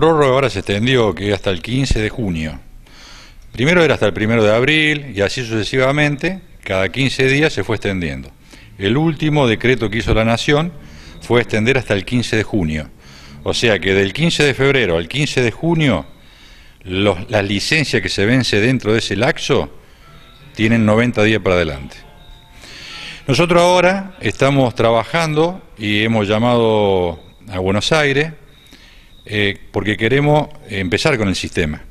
prórroga ahora se extendió, que hasta el 15 de junio. Primero era hasta el primero de abril y así sucesivamente, cada 15 días se fue extendiendo. El último decreto que hizo la Nación fue extender hasta el 15 de junio. O sea que del 15 de febrero al 15 de junio, las licencias que se vence dentro de ese laxo tienen 90 días para adelante. Nosotros ahora estamos trabajando y hemos llamado a Buenos Aires eh, porque queremos empezar con el sistema.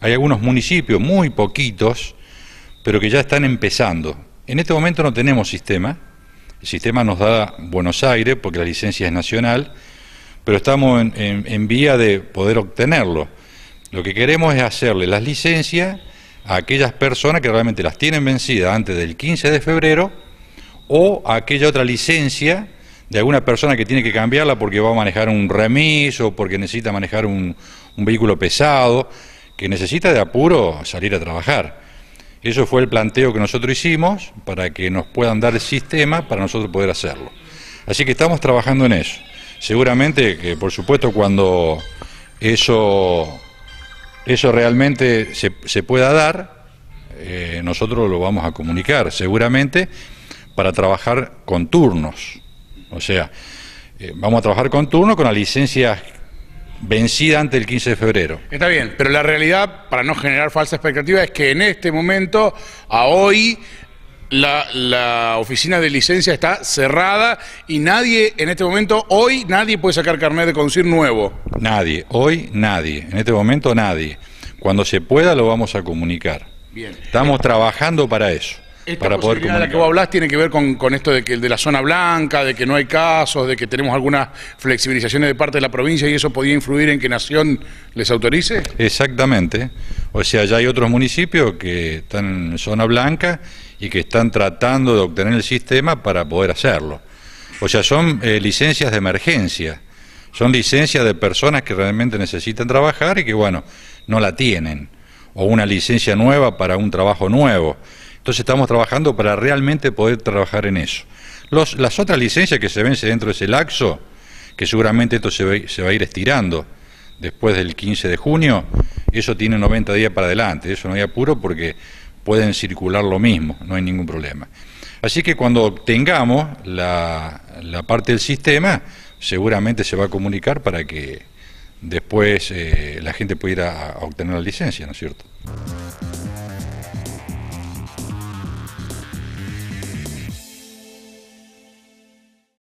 Hay algunos municipios, muy poquitos, pero que ya están empezando. En este momento no tenemos sistema. El sistema nos da Buenos Aires, porque la licencia es nacional, pero estamos en, en vía de poder obtenerlo. Lo que queremos es hacerle las licencias a aquellas personas que realmente las tienen vencidas antes del 15 de febrero o a aquella otra licencia de alguna persona que tiene que cambiarla porque va a manejar un remis o porque necesita manejar un, vehículo pesado, que necesita de apuro salir a trabajar. Eso fue el planteo que nosotros hicimos para que nos puedan dar el sistema para nosotros poder hacerlo. Así que estamos trabajando en eso. Seguramente que, por supuesto, cuando eso, eso realmente se, pueda dar, eh, nosotros lo vamos a comunicar, seguramente, para trabajar con turnos. O sea, eh, vamos a trabajar con turno con la licencia vencida antes del 15 de febrero. Está bien, pero la realidad, para no generar falsa expectativa, es que en este momento, a hoy, la, la, oficina de licencia está cerrada y nadie, en este momento, hoy nadie puede sacar carnet de conducir nuevo. Nadie, hoy nadie, en este momento nadie. Cuando se pueda lo vamos a comunicar. Bien. Estamos trabajando para eso para poder la que vos hablás tiene que ver con, esto de que de la zona blanca, de que no hay casos, de que tenemos algunas flexibilizaciones de parte de la provincia y eso podía influir en que Nación les autorice. Exactamente. O sea, ya hay otros municipios que están en zona blanca y que están tratando de obtener el sistema para poder hacerlo. O sea, son eh, licencias de emergencia, son licencias de personas que realmente necesitan trabajar y que, bueno, no la tienen, o una licencia nueva para un trabajo nuevo. Entonces estamos trabajando para realmente poder trabajar en eso. las otras licencias que se vence dentro de ese laxo, que seguramente esto se va, a ir estirando después del 15 de junio, eso tiene 90 días para adelante, eso no hay apuro porque pueden circular lo mismo, no hay ningún problema. Así que cuando tengamos la, parte del sistema, seguramente se va a comunicar para que después eh, la gente pueda ir a obtener la licencia, ¿no es cierto?